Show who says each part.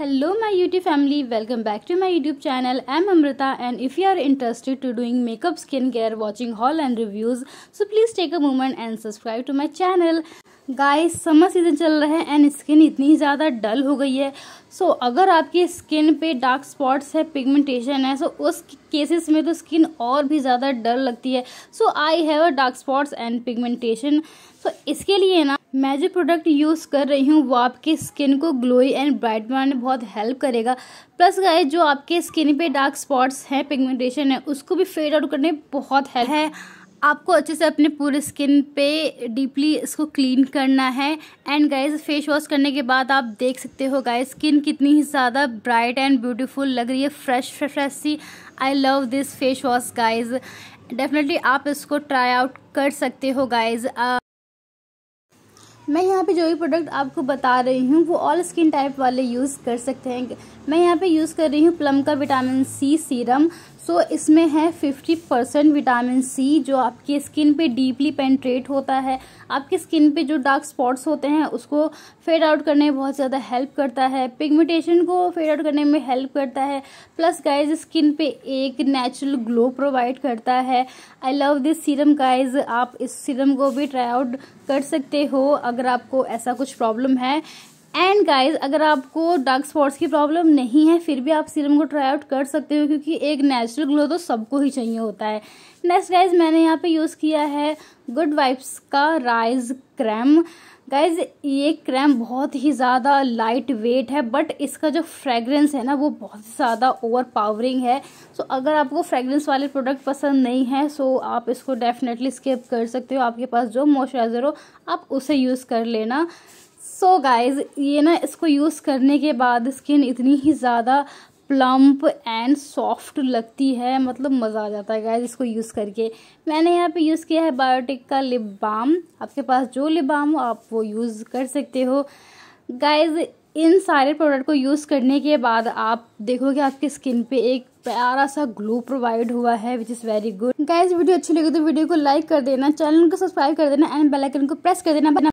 Speaker 1: hello my YouTube family welcome back to my YouTube channel I'm Amrita and if you are interested to doing makeup skin care watching haul and reviews so please take a moment and subscribe to my channel guys summer season चल रहे हैं and skin इतनी ज़्यादा डल हो गई है सो so, अगर आपकी स्किन पे डार्क स्पॉट्स है पिगमेंटेशन है सो so उस केसेस में तो स्किन और भी ज़्यादा डल लगती है so I have a dark spots and pigmentation so इसके लिए ना मैं जो प्रोडक्ट यूज़ कर रही हूँ वो आपके स्किन को ग्लोई एंड ब्राइट बनाने में बहुत हेल्प करेगा प्लस गाय जो आपके स्किन पे डार्क स्पॉट्स हैं पिगमेंटेशन है उसको भी फेड आउट करने में बहुत हेल्प है आपको अच्छे से अपने पूरे स्किन पे डीपली इसको क्लीन करना है एंड गाइस फेस वॉश करने के बाद आप देख सकते हो गाइस स्किन कितनी ही ज़्यादा ब्राइट एंड ब्यूटीफुल लग रही है फ्रेश फ्रेश सी I love this face wash guys definitely आप इसको ट्राई आउट कर सकते हो गाइज मैं यहाँ पे जो भी प्रोडक्ट आपको बता रही हूँ वो ऑल स्किन टाइप वाले यूज़ कर सकते हैं मैं यहाँ पे यूज़ कर रही हूँ प्लम का विटामिन सी सीरम सो इसमें है 50 परसेंट विटामिन सी जो आपकी स्किन पे डीपली पेंट्रेट होता है आपकी स्किन पे जो डार्क स्पॉट्स होते हैं उसको फेड आउट करने में बहुत ज़्यादा हेल्प करता है पिगमेंटेशन को फेड आउट करने में हेल्प करता है प्लस गाइज स्किन पे एक नेचुरल ग्लो प्रोवाइड करता है I love this serum guys आप इस सीरम को भी ट्राई आउट कर सकते हो अगर अगर आपको ऐसा कुछ प्रॉब्लम है एंड गाइस अगर आपको डार्क स्पॉट्स की प्रॉब्लम नहीं है फिर भी आप सीरम को ट्राई आउट कर सकते हो क्योंकि एक नेचुरल ग्लो तो सबको ही चाहिए होता है नेक्स्ट गाइस मैंने यहाँ पे यूज़ किया है गुड वाइप्स का राइज क्रैम गाइज ये क्रैम बहुत ही ज़्यादा लाइट वेट है बट इसका जो फ्रेगरेंस है ना वो बहुत ज़्यादा ओवर पावरिंग है सो so, अगर आपको फ्रेगरेंस वाले प्रोडक्ट पसंद नहीं है सो so आप इसको डेफिनेटली स्किप कर सकते हो आपके पास जो मॉइस्चराइज़र हो आप उसे यूज़ कर लेना सो so गाइज ये ना इसको यूज़ करने के बाद स्किन इतनी ही ज़्यादा प्लम्प एंड सॉफ्ट लगती है मतलब मज़ा आ जाता है गाइज इसको यूज़ करके मैंने यहाँ पे यूज़ किया है बायोटिक का लिप बाम आपके पास जो लिप बाम हो आप वो यूज़ कर सकते हो गाइज इन सारे प्रोडक्ट को यूज़ करने के बाद आप देखोगे आपकी स्किन पे एक प्यारा सा ग्लो प्रोवाइड हुआ है which is very good guys video अच्छी लगी तो वीडियो को लाइक कर देना चैनल को सब्सक्राइब कर देना एंड बेलाइकन को प्रेस कर देना